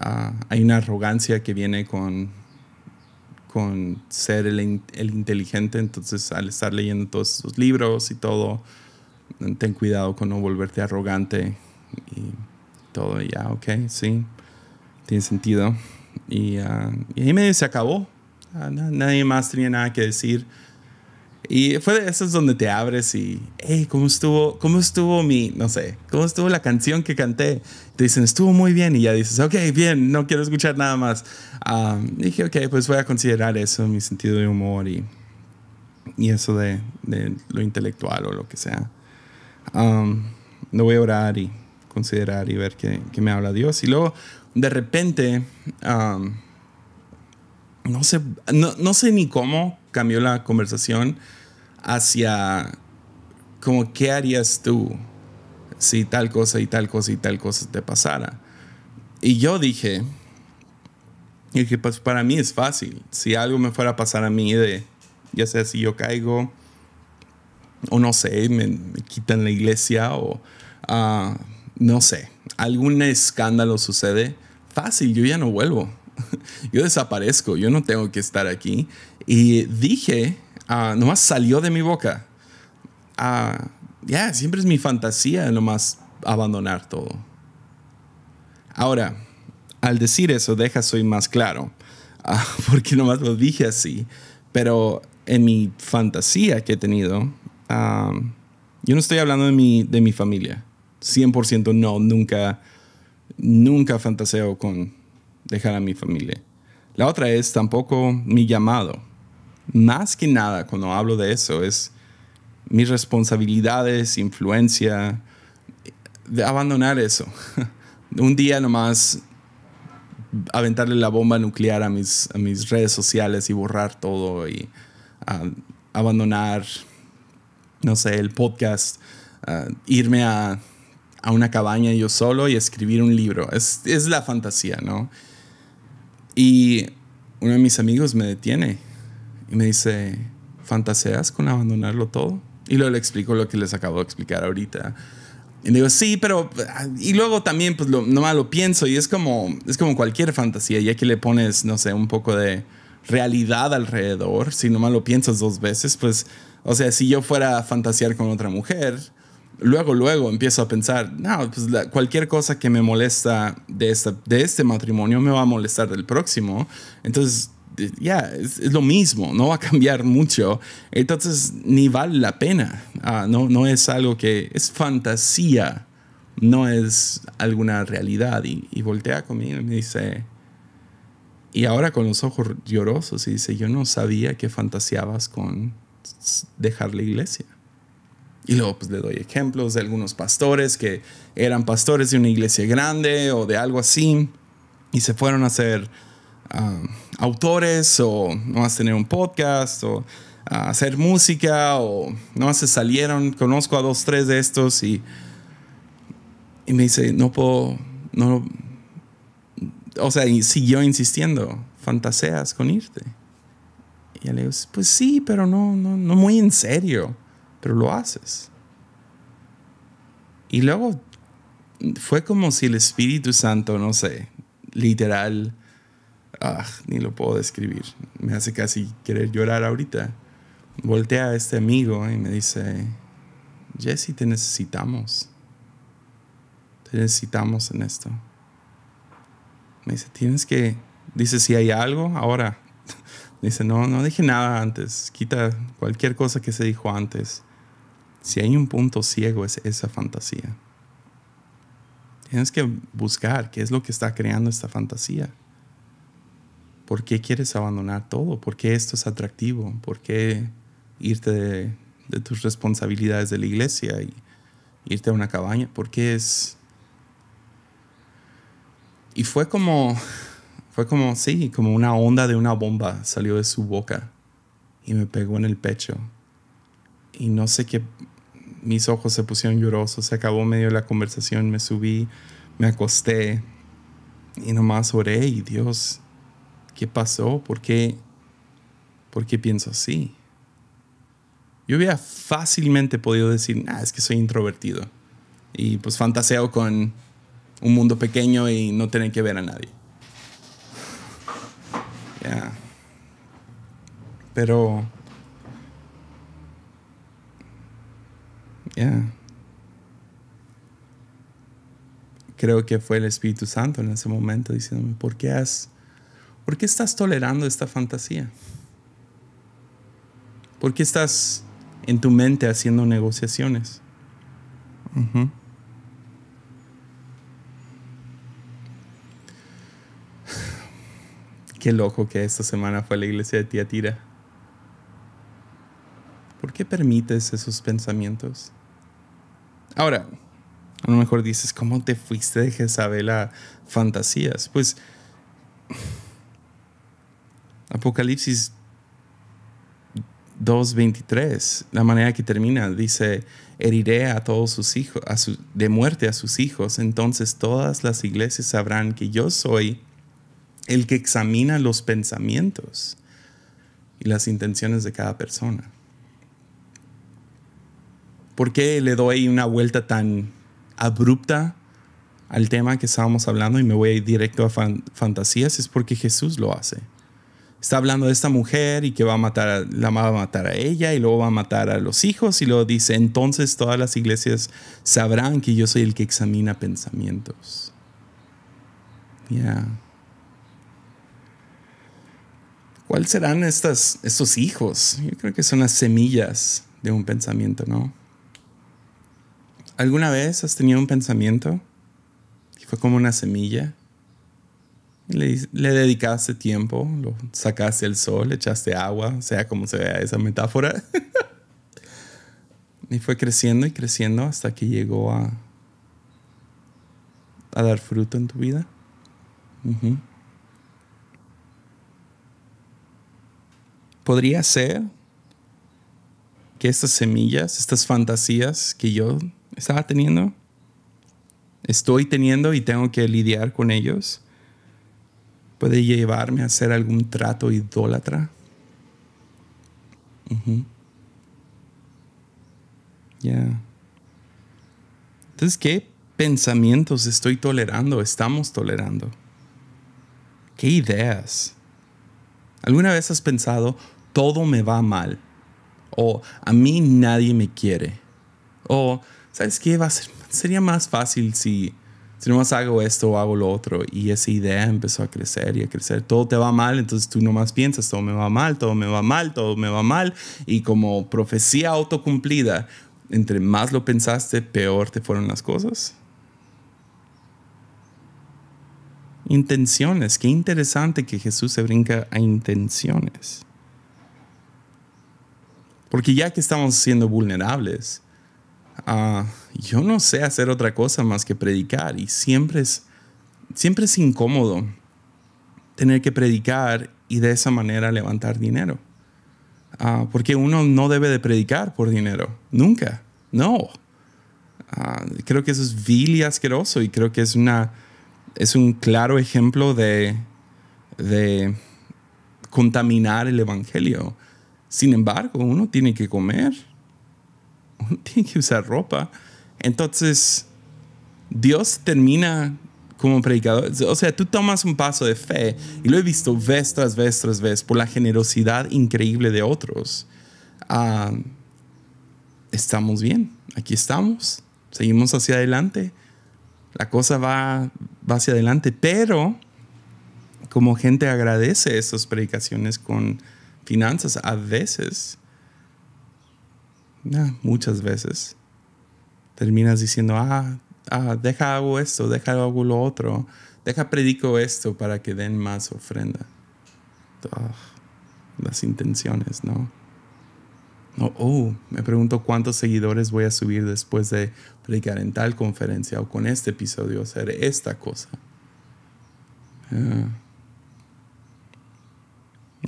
Ah, hay una arrogancia que viene con, con ser el, el, inteligente, entonces al estar leyendo todos esos libros y todo, ten cuidado con no volverte arrogante y todo, ya, ok, sí, tiene sentido. Y, ah, y ahí medio se acabó, ah, nadie más tenía nada que decir. Y fue de es donde te abres y, hey, ¿cómo estuvo, ¿cómo estuvo mi, no sé, cómo estuvo la canción que canté? Te dicen, estuvo muy bien y ya dices, ok, bien, no quiero escuchar nada más. dije, ok, pues voy a considerar eso, mi sentido de humor y, y eso de, de lo intelectual o lo que sea. no lo voy a orar y considerar y ver qué, me habla Dios. Y luego, de repente, no, sé, no, no sé ni cómo cambió la conversación hacia como qué harías tú si tal cosa y tal cosa y tal cosa te pasara. Y yo dije, y dije, pues para mí es fácil. Si algo me fuera a pasar a mí de, ya sea si yo caigo, o no sé, me, quitan la iglesia, o ah, no sé, algún escándalo sucede, fácil, yo ya no vuelvo. yo desaparezco, yo no tengo que estar aquí. Y dije Ah, nomás salió de mi boca. Ah, ya, siempre es mi fantasía nomás abandonar todo. Ahora, al decir eso, deja, soy más claro, ah, porque nomás lo dije así, pero en mi fantasía que he tenido, yo no estoy hablando de mi, de mi familia. 100% no, nunca, nunca fantaseo con dejar a mi familia. La otra es tampoco mi llamado más que nada cuando hablo de eso es mis responsabilidades, influencia, de abandonar eso. Un día nomás aventarle la bomba nuclear a mis, a mis redes sociales y borrar todo y ah, abandonar, no sé, el podcast, ah, irme a, una cabaña yo solo y escribir un libro. Es, es la fantasía, ¿no? Y uno de mis amigos me detiene y me dice, ¿fantaseas con abandonarlo todo? Y luego le explico lo que les acabo de explicar ahorita. Y digo, sí, pero... Y luego también, pues, lo, nomás lo pienso y es como, es como cualquier fantasía, ya que le pones, no sé, un poco de realidad alrededor, si nomás lo piensas dos veces, pues, o sea, si yo fuera a fantasear con otra mujer, luego, luego empiezo a pensar, no, pues cualquier cosa que me molesta de, esta, de este matrimonio me va a molestar del próximo. Entonces, ya, es, lo mismo, no va a cambiar mucho. Entonces, ni vale la pena. Ah, no, no es algo que es fantasía, no es alguna realidad. Y, y voltea conmigo y me dice, y ahora con los ojos llorosos, y dice, yo no sabía que fantaseabas con dejar la iglesia. Y luego pues, le doy ejemplos de algunos pastores que eran pastores de una iglesia grande o de algo así y se fueron a hacer Ah, autores o no a tener un podcast o ah, hacer música o no se salieron. Conozco a dos, tres de estos y, y me dice, no puedo, no, o sea, y siguió insistiendo, fantaseas con irte. Y le digo, pues sí, pero no, no, no muy en serio, pero lo haces. Y luego fue como si el Espíritu Santo, no sé, literal, ah, ni lo puedo describir. Me hace casi querer llorar ahorita. Voltea a este amigo y me dice, Jesse, te necesitamos. Te necesitamos en esto. Me dice, tienes que, dice, si hay algo, ahora. Dice, no, no dije nada antes. Quita cualquier cosa que se dijo antes. Si hay un punto ciego es esa fantasía. Tienes que buscar qué es lo que está creando esta fantasía. ¿Por qué quieres abandonar todo? ¿Por qué esto es atractivo? ¿Por qué irte de, tus responsabilidades de la iglesia y irte a una cabaña? ¿Por qué es...? Y fue como, fue como, sí, como una onda de una bomba salió de su boca y me pegó en el pecho. Y no sé qué, mis ojos se pusieron llorosos, se acabó medio la conversación, me subí, me acosté y nomás oré y Dios, ¿Qué pasó? ¿Por qué, pasó por qué pienso así? Yo hubiera fácilmente podido decir, ah, es que soy introvertido. Y pues fantaseo con un mundo pequeño y no tener que ver a nadie. Pero... ya Creo que fue el Espíritu Santo en ese momento diciéndome, ¿por qué has ¿Por qué estás tolerando esta fantasía? ¿Por qué estás en tu mente haciendo negociaciones? Qué loco que esta semana fue a la iglesia de tía Tira. ¿Por qué permites esos pensamientos? Ahora, a lo mejor dices, ¿cómo te fuiste de Jezabel a fantasías? Pues Apocalipsis 2.23, la manera que termina, dice, heriré a todos sus hijos, de muerte a sus hijos, entonces todas las iglesias sabrán que yo soy el que examina los pensamientos y las intenciones de cada persona. ¿Por qué le doy una vuelta tan abrupta al tema que estábamos hablando y me voy directo a fantasías? Es porque Jesús lo hace está hablando de esta mujer y que va a matar a, la va a matar a ella y luego va a matar a los hijos y luego dice, entonces todas las iglesias sabrán que yo soy el que examina pensamientos. Ya. ¿Cuáles serán estas, estos hijos? Yo creo que son las semillas de un pensamiento, ¿no? ¿Alguna vez has tenido un pensamiento? que fue como una semilla. Le, dedicaste tiempo, lo sacaste el sol, le echaste agua, sea como sea esa metáfora. y fue creciendo y creciendo hasta que llegó a, dar fruto en tu vida. Podría ser que estas semillas, estas fantasías que yo estaba teniendo, estoy teniendo y tengo que lidiar con ellos puede llevarme a hacer algún trato idólatra. Entonces, ¿qué pensamientos estoy tolerando? Estamos tolerando. ¿Qué ideas? ¿Alguna vez has pensado, todo me va mal? O a mí nadie me quiere. O, ¿sabes qué? Va sería más fácil si si nomás hago esto o hago lo otro. Y esa idea empezó a crecer y a crecer. Todo te va mal, entonces tú nomás piensas, todo me va mal, todo me va mal, todo me va mal. Y como profecía autocumplida, entre más lo pensaste, peor te fueron las cosas. Intenciones. Qué interesante que Jesús se brinca a intenciones. Porque ya que estamos siendo vulnerables, a ah, yo no sé hacer otra cosa más que predicar y siempre es, siempre es incómodo tener que predicar y de esa manera levantar dinero. Ah, porque uno no debe de predicar por dinero, nunca, no. Ah, creo que eso es vil y asqueroso y creo que es, es un claro ejemplo de, de contaminar el Evangelio. Sin embargo, uno tiene que comer, uno tiene que usar ropa entonces, Dios termina como predicador. O sea, tú tomas un paso de fe y lo he visto vez tras vez tras vez por la generosidad increíble de otros. Ah, estamos bien, aquí estamos, seguimos hacia adelante. La cosa va, hacia adelante, pero como gente agradece esas predicaciones con finanzas, a veces, ah, muchas veces, terminas diciendo, ah, ah, deja hago esto, deja hago lo otro, deja predico esto para que den más ofrenda. Ah, las intenciones, ¿no? No, oh, me pregunto cuántos seguidores voy a subir después de predicar en tal conferencia o con este episodio hacer esta cosa. Ah.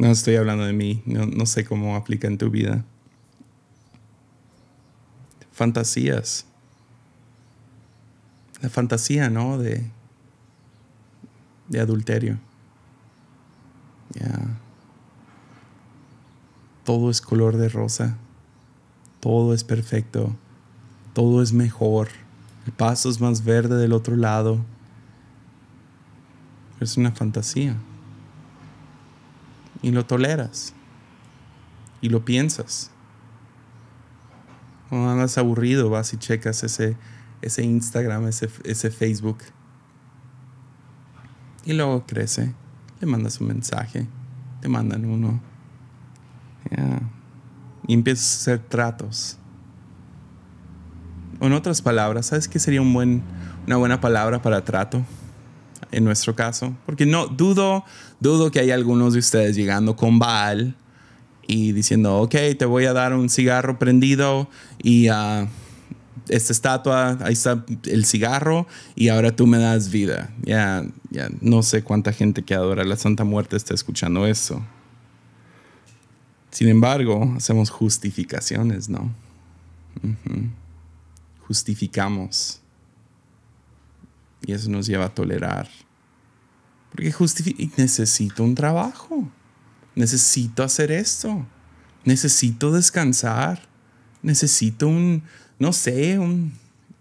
No estoy hablando de mí, no, no sé cómo aplica en tu vida. Fantasías la fantasía, ¿no? De, de adulterio. Ya. Todo es color de rosa. Todo es perfecto. Todo es mejor. El paso es más verde del otro lado. Es una fantasía. Y lo toleras. Y lo piensas. Cuando andas aburrido, vas y checas ese ese Instagram, ese, Facebook. Y luego crece, le mandas un mensaje, te mandan uno. Y empiezas a hacer tratos. En otras palabras, ¿sabes qué sería un buen, una buena palabra para trato? En nuestro caso, porque no dudo, dudo que haya algunos de ustedes llegando con Baal y diciendo, ok, te voy a dar un cigarro prendido y ah, esta estatua, ahí está el cigarro y ahora tú me das vida. Ya, ya, no sé cuánta gente que adora la Santa Muerte está escuchando eso. Sin embargo, hacemos justificaciones, ¿no? Justificamos. Y eso nos lleva a tolerar. Porque necesito un trabajo. Necesito hacer esto. Necesito descansar. Necesito un, no sé,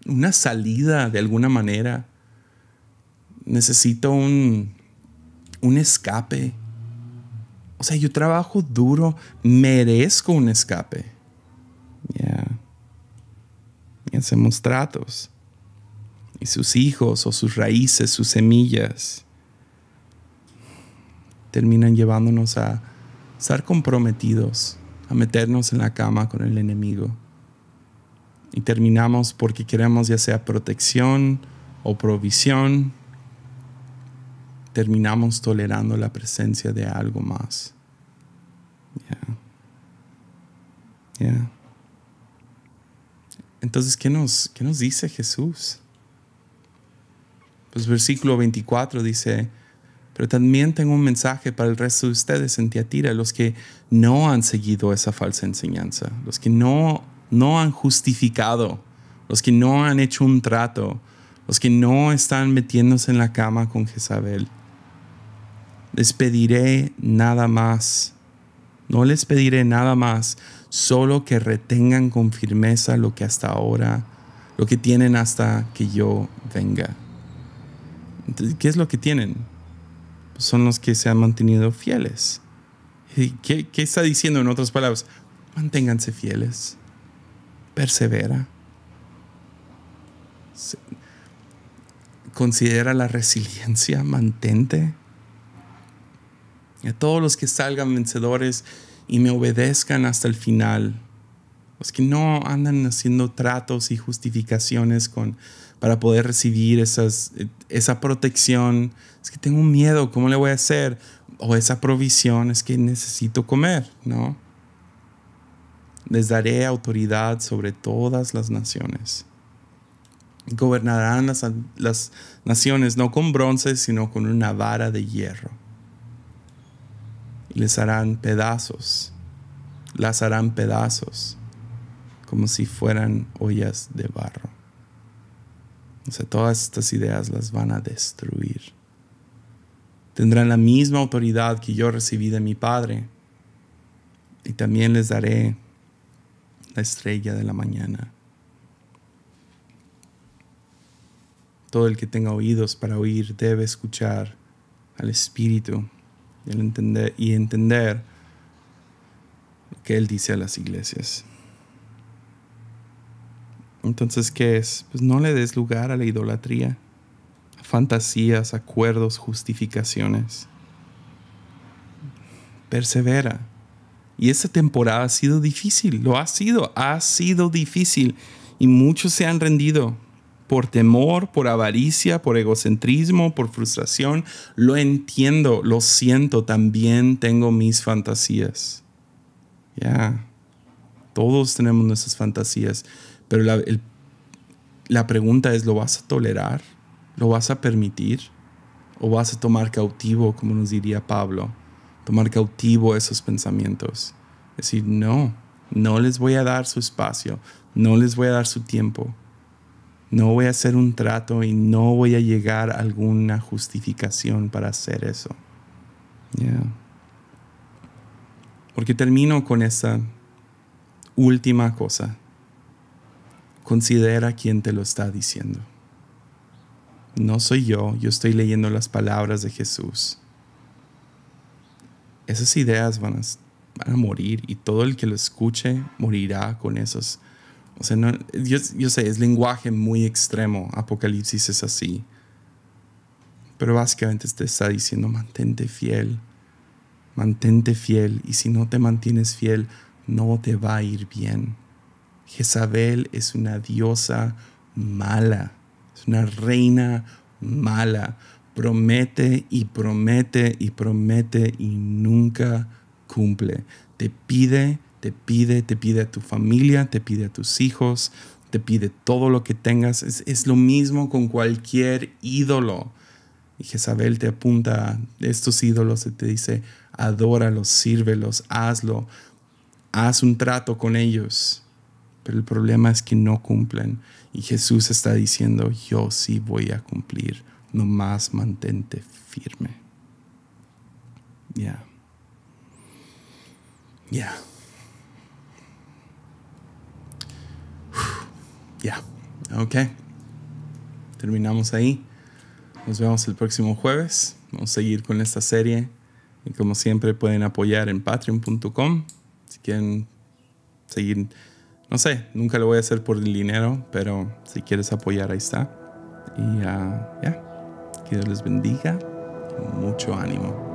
una salida de alguna manera. Necesito un, escape. O sea, yo trabajo duro, merezco un escape. Ya. Y hacemos tratos. Y sus hijos o sus raíces, sus semillas, terminan llevándonos a estar comprometidos, a meternos en la cama con el enemigo y terminamos porque queremos ya sea protección o provisión, terminamos tolerando la presencia de algo más. Entonces, ¿qué nos, ¿qué nos dice Jesús? Pues versículo 24 dice, pero también tengo un mensaje para el resto de ustedes en Tiatira, los que no han seguido esa falsa enseñanza, los que no no han justificado, los que no han hecho un trato, los que no están metiéndose en la cama con Jezabel. Les pediré nada más. No les pediré nada más, solo que retengan con firmeza lo que hasta ahora, lo que tienen hasta que yo venga. ¿Qué es lo que tienen? Pues son los que se han mantenido fieles. ¿Qué está diciendo en otras palabras? Manténganse fieles persevera. Considera la resiliencia, mantente. a todos los que salgan vencedores y me obedezcan hasta el final. Los que no andan haciendo tratos y justificaciones con, para poder recibir eh, esa protección. Es que tengo miedo, ¿cómo le voy a hacer? O esa provisión, es que necesito comer, ¿no? Les daré autoridad sobre todas las naciones. Gobernarán las, naciones no con bronce, sino con una vara de hierro. Les harán pedazos, las harán pedazos, como si fueran ollas de barro. O sea, todas estas ideas las van a destruir. Tendrán la misma autoridad que yo recibí de mi Padre. Y también les daré la estrella de la mañana. Todo el que tenga oídos para oír debe escuchar al Espíritu y, entender, y entender lo que Él dice a las iglesias. Entonces, ¿qué es? Pues no le des lugar a la idolatría, a fantasías, acuerdos, justificaciones. Persevera. Y esa temporada ha sido difícil, lo ha sido, ha sido difícil. Y muchos se han rendido por temor, por avaricia, por egocentrismo, por frustración. Lo entiendo, lo siento, también tengo mis fantasías. Ya, todos tenemos nuestras fantasías, pero la, la pregunta es, ¿lo vas a tolerar? ¿Lo vas a permitir? ¿O vas a tomar cautivo, como nos diría Pablo? tomar cautivo esos pensamientos. Decir, no, no les voy a dar su espacio, no les voy a dar su tiempo, no voy a hacer un trato y no voy a llegar a alguna justificación para hacer eso. Porque termino con esa última cosa. Considera quién te lo está diciendo. No soy yo, yo estoy leyendo las palabras de Jesús esas ideas van a, morir y todo el que lo escuche morirá con esos. O sea, yo, yo sé, es lenguaje muy extremo. Apocalipsis es así. Pero básicamente te está diciendo, mantente fiel. Mantente fiel. Y si no te mantienes fiel, no te va a ir bien. Jezabel es una diosa mala. Es una reina mala promete y promete y promete y nunca cumple. Te pide, te pide, te pide a tu familia, te pide a tus hijos, te pide todo lo que tengas. Es, lo mismo con cualquier ídolo. Y Jezabel te apunta a estos ídolos y te dice, adóralos, sírvelos, hazlo, haz un trato con ellos. Pero el problema es que no cumplen. Y Jesús está diciendo, yo sí voy a cumplir Nomás mantente firme. Ya. Ya. Ya. Yeah. Ok. Terminamos ahí. Nos vemos el próximo jueves. Vamos a seguir con esta serie. Y como siempre pueden apoyar en patreon.com. Si quieren seguir, no sé, nunca lo voy a hacer por el dinero, pero si quieres apoyar ahí está. Y ah, ya. Que Dios les bendiga. Mucho ánimo.